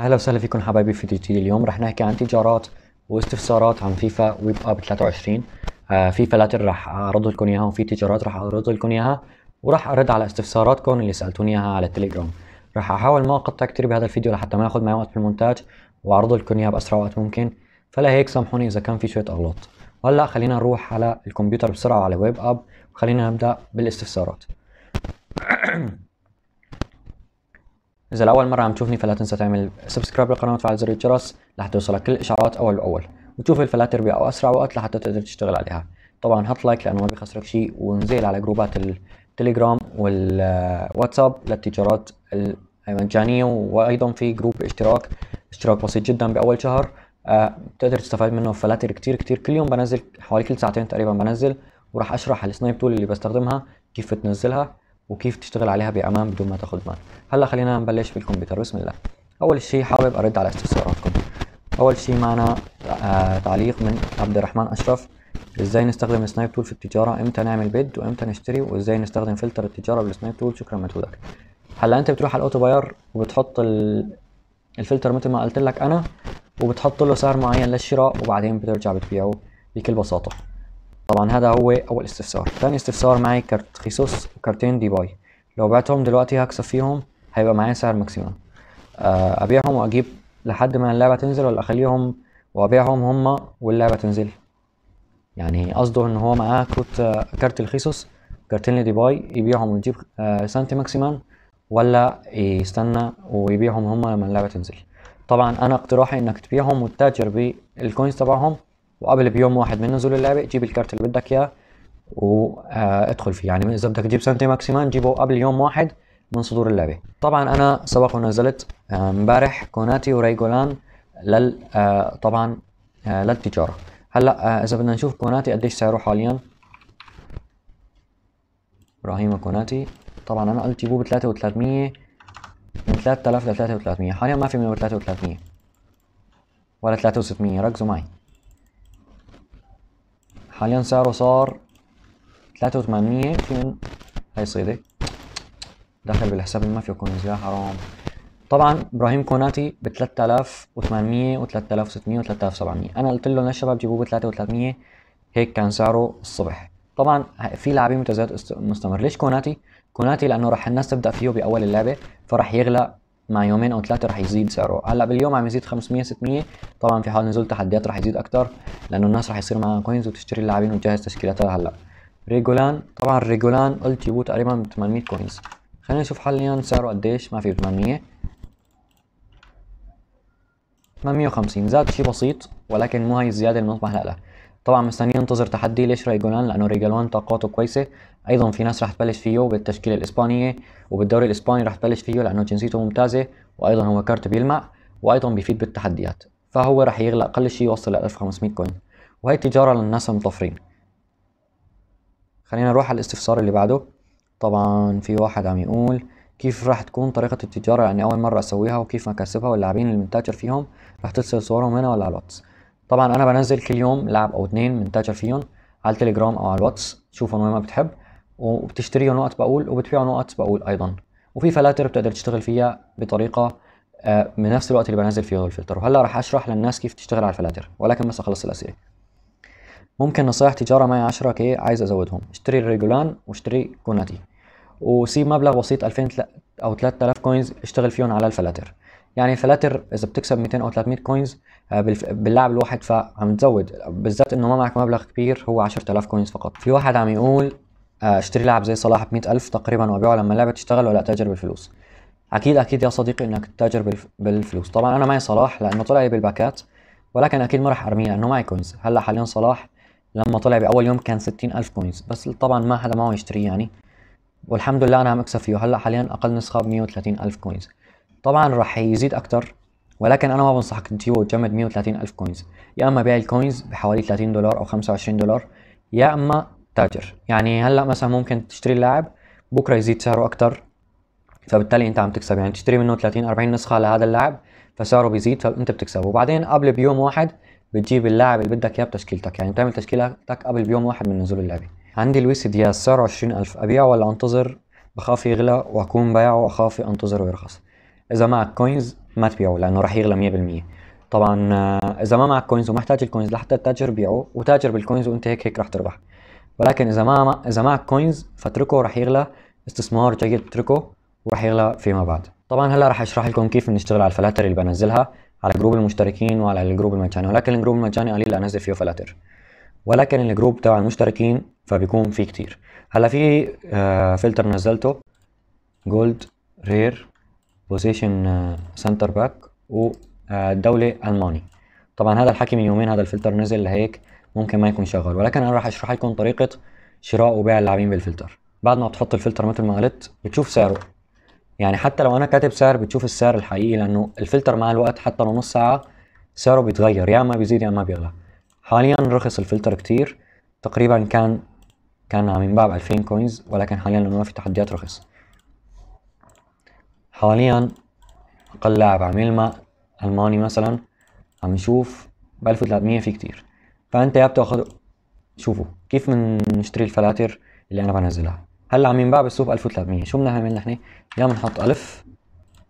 اهلا وسهلا فيكم حبايبي في تي اليوم رح نحكي عن تجارات واستفسارات عن فيفا ويب اب 23 آه فيفا لاتر رح اعرض لكم اياها وفي تجارات رح اعرض لكم اياها وراح ارد على استفساراتكم اللي سالتوني اياها على التليجرام رح احاول ما اقطع كثير بهذا الفيديو لحتى ما ياخذ معي وقت بالمونتاج واعرض لكم اياها باسرع وقت ممكن فلا هيك سامحوني اذا كان في شويه اغلاط وهلا خلينا نروح على الكمبيوتر بسرعه على ويب اب وخلينا نبدا بالاستفسارات اذا لاول مره عم تشوفني فلا تنسى تعمل سبسكرايب للقناه وتفعل زر الجرس لحتى توصلك كل الاشعارات اول باول وتشوف الفلاتر بأو اسرع وقت لحتى تقدر تشتغل عليها طبعا حط لايك لانه ما بيخسرك شيء ونزل على جروبات التليجرام والواتساب للتجارات المجانيه وايضا في جروب اشتراك اشتراك بسيط جدا باول شهر بتقدر آه، تستفاد منه فلاتر كتير كتير كل يوم بنزل حوالي كل ساعتين تقريبا بنزل وراح اشرح السنايب تول اللي بستخدمها كيف تنزلها وكيف تشتغل عليها بأمان بدون ما تاخذ مال هلا خلينا نبلش بالكمبيوتر بسم الله أول شيء حابب أرد على استفساراتكم أول شيء معنا آه، تعليق من عبد الرحمن أشرف ازاي نستخدم السنايب تول في التجارة امتى نعمل بيد وامتى نشتري وازاي نستخدم فلتر التجارة بالسنايب تول شكرا مجهودك هلا انت بتروح على الاوتو باير وبتحط الفلتر مثل ما قلت لك انا وبتحط له سعر معين للشراء وبعدين بترجع بتبيعه بكل بساطة طبعا هذا هو اول استفسار ثاني استفسار معي كارت خيسوس وكارتين دي باي لو بعتهم دلوقتي هكسب فيهم هيبقى معايا سعر ماكسيمم آه، ابيعهم واجيب لحد ما اللعبه تنزل ولا اخليهم وابيعهم هما واللعبه تنزل يعني قصده ان هو معاه كوت آه، كارت الخيسوس كارتين دي باي يبيعهم ويجيب آه، سنتي ماكسيمم ولا يستنى ويبيعهم هما لما اللعبه تنزل طبعا انا اقتراحي انك تبيعهم وتتاجر بالكوينز تبعهم وقبل بيوم واحد من نزول اللعبه جيب الكارت اللي بدك اياه وادخل فيه يعني اذا بدك تجيب سنتي ماكسيمان جيبه قبل يوم واحد من صدور اللعبه طبعا انا سبق ونزلت آه، امبارح كوناتي وريجولان لل آه، طبعا آه، للتجاره هلا اذا بدنا نشوف كوناتي قديش سعره حاليا ابراهيم كوناتي طبعا انا قلت جيبوه ب 3300 من 3000 ل 3300 حاليا ما في منه 3300 ولا 3600 ركزوا معي حاليا سعره صار ثلاثة في من هاي صيدة دخل بالحساب ما في كونز يا حرام طبعا ابراهيم كوناتي ب 3800 و 3600 و 3700 انا قلت لهم للشباب جيبوه ب 3300 هيك كان سعره الصبح طبعا في لاعبين متزايد مستمر ليش كوناتي كوناتي لانه راح الناس تبدا فيه باول اللعبه فراح يغلى مع يومين او ثلاثه رح يزيد سعره هلا باليوم عم يزيد 500 600 طبعا في حال نزول تحديات رح يزيد اكثر لانه الناس رح يصير معها كوينز وتشتري اللاعبين وتجهز تشكيلاتها هلا ريجولان طبعا ريجولان قلت يبوت تقريبا ب 800 كوينز خلينا نشوف حاليا سعره قديش ما في 800 850 زاد شيء بسيط ولكن مو هي الزياده المطمح لها طبعا مستنيين ينتظر تحدي ليش ريجولان لانه ريجالوان طاقاته كويسه ايضا في ناس رح تبلش فيه بالتشكيله الاسبانيه وبالدوري الاسباني رح تبلش فيه لانه جنسيته ممتازه وايضا هو كارت بيلمع وايضا بيفيد بالتحديات فهو رح يغلى اقل شيء يوصل ل 1500 كوين وهي تجاره للناس المطفرين خلينا نروح على الاستفسار اللي بعده طبعا في واحد عم يقول كيف راح تكون طريقة التجارة لأني أول مرة أسويها وكيف مكاسبها واللاعبين اللي منتاجر فيهم راح ترسل صورهم هنا ولا على الواتس طبعا انا بنزل كل يوم لعب او اتنين تاجر فيهم على التليجرام او على الواتس شوف وين ما بتحب وبتشتريهم وقت بقول وبتبيعهم وقت بقول ايضا وفي فلاتر بتقدر تشتغل فيها بطريقه آه، من نفس الوقت اللي بنزل فيه الفلتر وهلا راح اشرح للناس كيف تشتغل على الفلاتر ولكن بس اخلص الاسئله ممكن نصايح تجاره معي 10 كي عايز ازودهم اشتري الريجولان واشتري كوناتي وسيب مبلغ بسيط 2000 او 3000 كوينز اشتغل فيهم على الفلاتر يعني فلاتر اذا بتكسب 200 او 300 كوينز آه، باللاعب الواحد فعم تزود بالذات انه ما معك مبلغ كبير هو 10000 كوينز فقط في واحد عم يقول آه، اشتري لاعب زي صلاح ب 100000 تقريبا وابيعه لما اللعبه تشتغل ولا اتاجر بالفلوس اكيد اكيد يا صديقي انك تتاجر بالفلوس طبعا انا معي صلاح لانه طلع لي بالباكات ولكن اكيد ما راح ارميه لانه معي كوينز هلا حاليا صلاح لما طلع باول يوم كان 60000 كوينز بس طبعا ما حدا معه يشتريه يعني والحمد لله انا عم اكسب فيه هلا حاليا اقل نسخه ب 130000 كوينز طبعا راح يزيد اكتر ولكن انا ما بنصحك تجيبه وتجمد 130 الف كوينز يا اما بيع الكوينز بحوالي 30 دولار او 25 دولار يا اما تاجر يعني هلا مثلا ممكن تشتري اللاعب بكره يزيد سعره اكتر فبالتالي انت عم تكسب يعني تشتري منه 30 40 نسخه لهذا اللاعب فسعره بيزيد فانت بتكسب وبعدين قبل بيوم واحد بتجيب اللاعب اللي بدك اياه بتشكيلتك يعني بتعمل تشكيلتك قبل بيوم واحد من نزول اللعبه عندي لويس دياز سعره 20000 ابيعه ولا انتظر بخاف يغلى واكون بايعه واخاف انتظر ويرخص اذا معك كوينز ما تبيعه لانه رح يغلى 100% طبعا آه، اذا ما معك كوينز ومحتاج الكوينز لحتى تتاجر بيعه وتاجر بالكوينز وانت هيك هيك رح تربح ولكن اذا ما اذا معك كوينز فاتركه رح يغلى استثمار جيد اتركه ورح يغلى فيما بعد طبعا هلا رح اشرح لكم كيف بنشتغل على الفلاتر اللي بنزلها على جروب المشتركين وعلى الجروب المجاني ولكن الجروب المجاني قليل انزل فيه فلاتر ولكن الجروب تبع المشتركين فبيكون فيه كتير هلا في آه، فلتر نزلته جولد رير بوزيشن سنتر باك ودولي الماني طبعا هذا الحكي من يومين هذا الفلتر نزل لهيك ممكن ما يكون شغال ولكن انا راح اشرح لكم طريقه شراء وبيع اللاعبين بالفلتر بعد ما بتحط الفلتر مثل ما قلت بتشوف سعره يعني حتى لو انا كاتب سعر بتشوف السعر الحقيقي لانه الفلتر مع الوقت حتى لو نص ساعه سعره بيتغير يا اما بيزيد يا اما بيغلى حاليا رخص الفلتر كتير تقريبا كان كان عم ينباع ب 2000 كوينز ولكن حاليا لانه ما في تحديات رخص حاليا أقل لاعب عم يلمع ألماني مثلا عم نشوف بألف 1300 في كتير فأنت يا بتاخد شوفوا كيف بنشتري الفلاتر اللي أنا بنزلها هلا عم ينباع بالسوق 1300 شو بدنا نعمل نحن يا بنحط 1000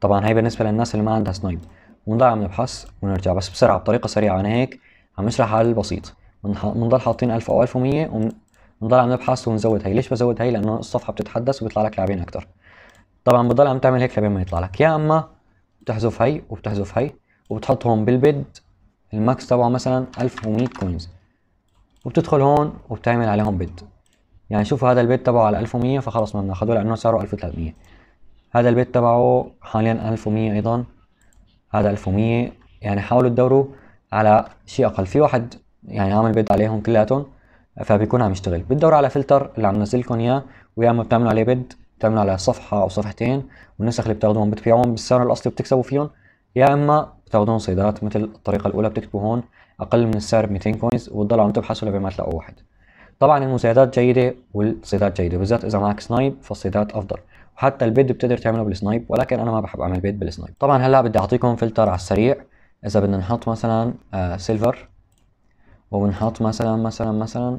طبعا هي بالنسبه للناس اللي ما عندها سنايب ونضل عم نبحث ونرجع بس بسرعه بطريقه سريعه انا هيك عم اشرح على البسيط بنضل حاطين 1000 او 1100 ونضل عم نبحث ونزود هي ليش بزود هي لانه الصفحه بتتحدث وبيطلع لك لاعبين اكثر طبعا بتضل عم تعمل هيك لبين ما يطلع لك يا اما بتحذف هي وبتحذف هي وبتحط هون بالبيد الماكس تبعه مثلا 1100 كوينز وبتدخل هون وبتعمل عليهم بيد يعني شوفوا هذا البيت تبعه على 1100 فخلص ما بناخده لانه سعره 1300 هذا البيت تبعه حاليا 1100 ايضا هذا 1100 يعني حاولوا تدوروا على شيء اقل في واحد يعني عامل بيد عليهم كلياتهم فبيكون عم يشتغل بتدور على فلتر اللي عم نزل لكم اياه ويا اما بتعملوا عليه بيد بتعملوا على صفحه او صفحتين والنسخ اللي بتاخذوهم بتبيعوهم بالسعر الاصلي وبتكسبوا فيهم يا اما بتاخدوهم صيدات مثل الطريقه الاولى بتكتبوا هون اقل من السعر ب 200 كوينز وتضلوا عم تبحثوا لبين ما تلاقوا واحد طبعا المساعدات جيده والصيدات جيده بالذات اذا معك سنايب فالصيدات افضل وحتى البيد بتقدر تعمله بالسنايب ولكن انا ما بحب اعمل بيد بالسنايب طبعا هلا بدي اعطيكم فلتر على السريع اذا بدنا نحط مثلا آه سيلفر وبنحط مثلا مثلا مثلا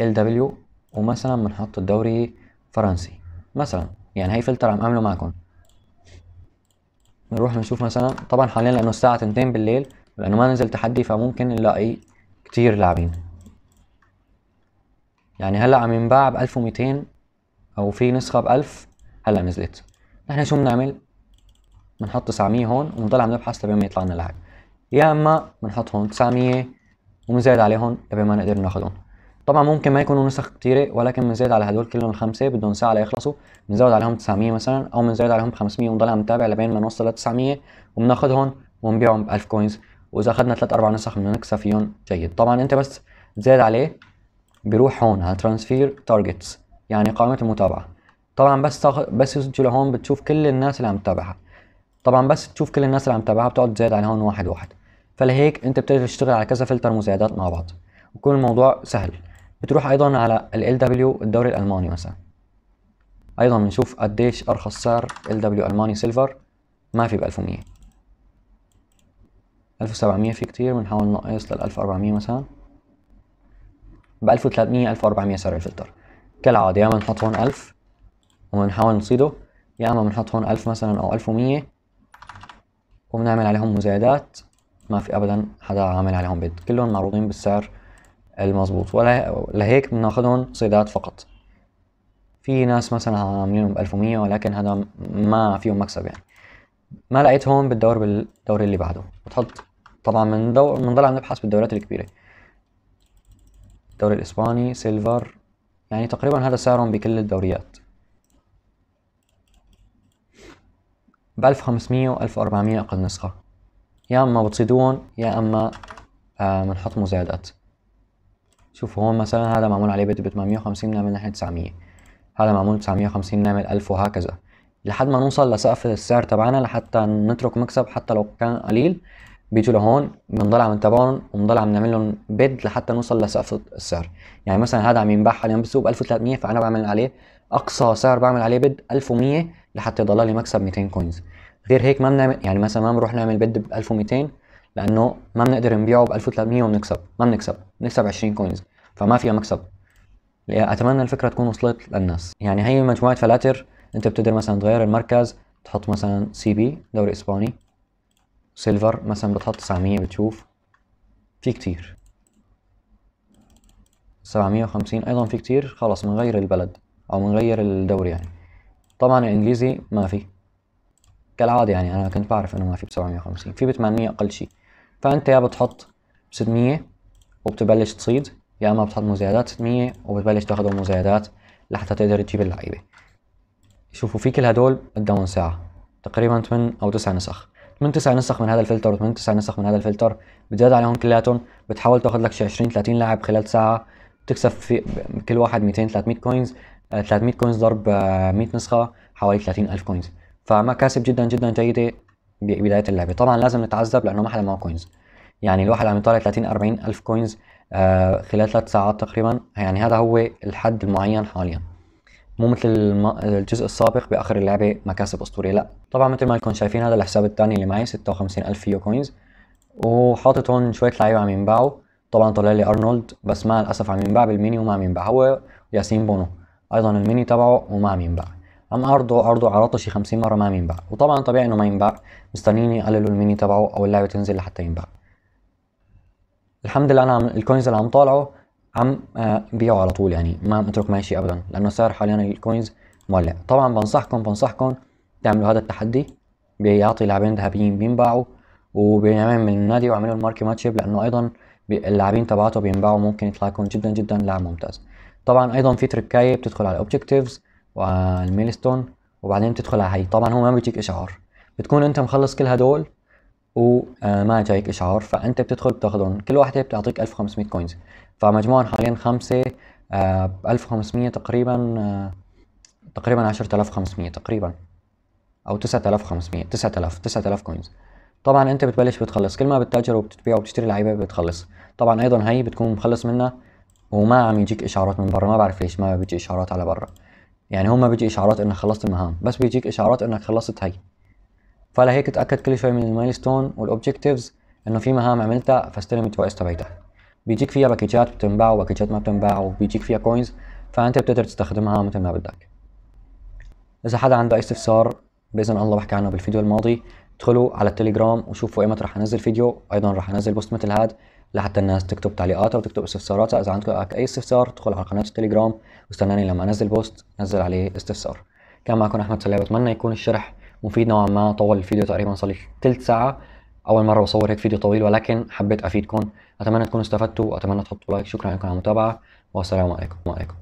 ال دبليو ومثلا بنحط الدوري فرنسي مثلا يعني هي فلتر عم اعمله معكم نروح نشوف مثلا طبعا حاليا لانه الساعه 2 بالليل لانه ما نزل تحدي فممكن نلاقي كتير لاعبين يعني هلا عم ينباع ب 1200 او في نسخه ب 1000 هلا نزلت نحن شو بنعمل بنحط 900 هون وبنضل عم نبحث لبين ما يطلع لنا لاعب يا اما بنحط هون 900 وبنزيد عليهم لبين ما نقدر ناخذهم طبعا ممكن ما يكونوا نسخ كتيرة ولكن بنزيد على هدول كلهم الخمسة بدهم ساعة ليخلصوا بنزود عليهم 900 مثلا أو بنزود عليهم 500 ونضل عم نتابع لبين ما نوصل ل 900 وبناخذهم وبنبيعهم ب 1000 كوينز وإذا أخذنا ثلاث أربع نسخ بدنا نكسب فيهم جيد طبعا أنت بس تزيد عليه بيروح هون على ترانسفير تارجتس يعني قائمة المتابعة طبعا بس تاخ... بس تجي لهون بتشوف كل الناس اللي عم تتابعها طبعا بس تشوف كل الناس اللي عم تتابعها بتقعد تزيد على هون واحد واحد فلهيك انت بتقدر تشتغل على كذا فلتر مزايدات مع بعض وكل الموضوع سهل بتروح ايضا على ال LW الدوري الالماني مثلا ايضا بنشوف قديش ارخص سعر LW الماني سيلفر ما في ب 1100 1700 في كتير بنحاول نقص لل 1400 مثلا ب 1300 1400 سعر الفلتر كالعادة يا اما بنحط هون 1000 وبنحاول نصيده يا اما بنحط هون 1000 مثلا او 1100 وبنعمل عليهم مزايدات ما في ابدا حدا عامل عليهم بيد كلهم معروضين بالسعر المضبوط ولا لهيك بناخدهم صيدات فقط في ناس مثلا عاملينهم ب 1100 ولكن هذا ما فيهم مكسب يعني ما لقيت هون بتدور بالدور اللي بعده بتحط طبعا بندور بنضل عم نبحث بالدورات الكبيره الدوري الاسباني سيلفر يعني تقريبا هذا سعرهم بكل الدوريات ب 1500 و 1400 اقل نسخه يا اما بتصيدوهم يا اما آه، بنحط آه مزايدات شوف هون مثلا هذا معمول عليه بيت ب 850 نعمل نحن 900 هذا معمول 950 نعمل 1000 وهكذا لحد ما نوصل لسقف السعر تبعنا لحتى نترك مكسب حتى لو كان قليل بيجوا لهون بنضل عم نتابعهم وبنضل عم نعمل لهم بيد لحتى نوصل لسقف السعر يعني مثلا هذا عم ينباع حاليا بالسوق ب 1300 فانا بعمل عليه اقصى سعر بعمل عليه بيد 1100 لحتى يضل لي مكسب 200 كوينز غير هيك ما بنعمل يعني مثلا ما بنروح نعمل بيد ب 1200 لانه ما بنقدر نبيعه ب 1300 ونكسب ما بنكسب بنكسب 20 كوينز فما فيها مكسب يعني اتمنى الفكره تكون وصلت للناس يعني هي مجموعه فلاتر انت بتقدر مثلا تغير المركز تحط مثلا سي بي دوري اسباني سيلفر مثلا بتحط 900 بتشوف في كتير 750 ايضا في كتير خلص بنغير البلد او بنغير الدوري يعني طبعا الانجليزي ما في كالعاده يعني انا كنت بعرف انه ما في ب 750 في ب 800 اقل شيء فانت يا بتحط 600 وبتبلش تصيد يا اما بتحط مزايدات 600 وبتبلش تاخذ مزايدات لحتى تقدر تجيب اللعيبه شوفوا في كل هدول قدامهم ساعه تقريبا 8 او 9 نسخ 8 9 نسخ من هذا الفلتر و8 9 نسخ من هذا الفلتر بتزاد عليهم كلياتهم بتحاول تاخذ لك شي 20 30 لاعب خلال ساعه بتكسب في كل واحد 200 300 كوينز 300 كوينز ضرب 100 آه، نسخه حوالي 30000 كوينز فمكاسب جدا جدا جيده بدايه اللعبه طبعا لازم نتعذب لانه ما حدا معه كوينز يعني الواحد عم يطالع 30 40 الف كوينز آه خلال ثلاث ساعات تقريبا يعني هذا هو الحد المعين حاليا مو مثل الجزء السابق باخر اللعبه مكاسب اسطوريه لا طبعا مثل ما لكم شايفين هذا الحساب الثاني اللي معي ألف فيو كوينز وحاطط هون شويه لعيبه عم ينباعوا طبعا طلع لي ارنولد بس مع الاسف عم ينباع بالميني وما عم ينباع هو وياسين بونو ايضا الميني تبعه وما عم ينباع عم عرضه عرضه على طشي 50 مره ما ينباع وطبعا طبيعي انه ما ينباع مستنيين يقللوا الميني تبعه او اللعبه تنزل لحتى ينباع الحمد لله انا عم الكوينز اللي عم طالعه عم آه، بيعه على طول يعني ما اترك ماشي ابدا لانه سعر حاليا الكوينز مولع طبعا بنصحكم بنصحكم تعملوا هذا التحدي بيعطي لاعبين ذهبيين بينباعوا وبينعمل من النادي وعملوا الماركي ماتشيب لانه ايضا اللاعبين تبعته بينباعوا ممكن يطلع جدا جدا لاعب ممتاز طبعا ايضا في تركايه بتدخل على الاوبجكتيفز والميلستون وبعدين بتدخل على هي طبعا هو ما بيجيك اشعار بتكون انت مخلص كل هدول وما آه، جايك اشعار فانت بتدخل بتاخذهم كل واحده بتعطيك 1500 كوينز فمجموعا حاليا خمسه آه، ب 1500 تقريبا آه، تقريبا 10500 تقريبا او 9500 9000 9000 كوينز طبعا انت بتبلش بتخلص كل ما بتتاجر وبتبيع وبتشتري لعيبه بتخلص طبعا ايضا هي بتكون مخلص منها وما عم يجيك اشعارات من برا ما بعرف ليش ما بيجي اشعارات على برا يعني هو ما بيجي اشعارات انك خلصت المهام بس بيجيك اشعارات انك خلصت هي فلهيك تاكد كل شوي من المايلستون والاوبجكتيفز انه في مهام عملتها فاستلم التوائز تبعتها بيجيك فيها باكيجات بتنباع وباكيجات ما بتنباع وبيجيك فيها كوينز فانت بتقدر تستخدمها مثل ما بدك اذا حدا عنده اي استفسار باذن الله بحكي عنه بالفيديو الماضي ادخلوا على التليجرام وشوفوا ايمت رح انزل فيديو ايضا رح انزل بوست مثل هذا لحتى الناس تكتب تعليقاتها وتكتب استفساراتها اذا عندك اي استفسار ادخل على قناه التليجرام واستناني لما انزل بوست نزل عليه استفسار كان معكم احمد سلاوي بتمنى يكون الشرح مفيد نوعا ما طول الفيديو تقريبا صار لي ثلث ساعه اول مره بصور هيك فيديو طويل ولكن حبيت افيدكم اتمنى تكونوا استفدتوا واتمنى تحطوا لايك شكرا لكم على المتابعه والسلام عليكم وعليكم